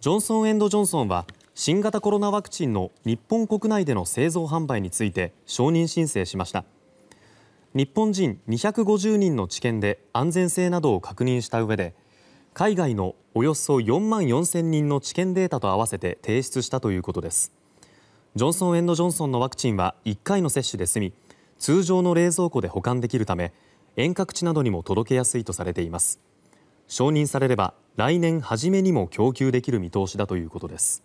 ジョンソン・エンド・ジョンソンは新型コロナワクチンの日本国内での製造・販売について承認申請しました日本人250人の治験で安全性などを確認した上で海外のおよそ4万4000人の治験データと合わせて提出したということですジョンソン・エンド・ジョンソンのワクチンは1回の接種で済み通常の冷蔵庫で保管できるため遠隔地などにも届けやすいとされています承認されれば来年初めにも供給できる見通しだということです。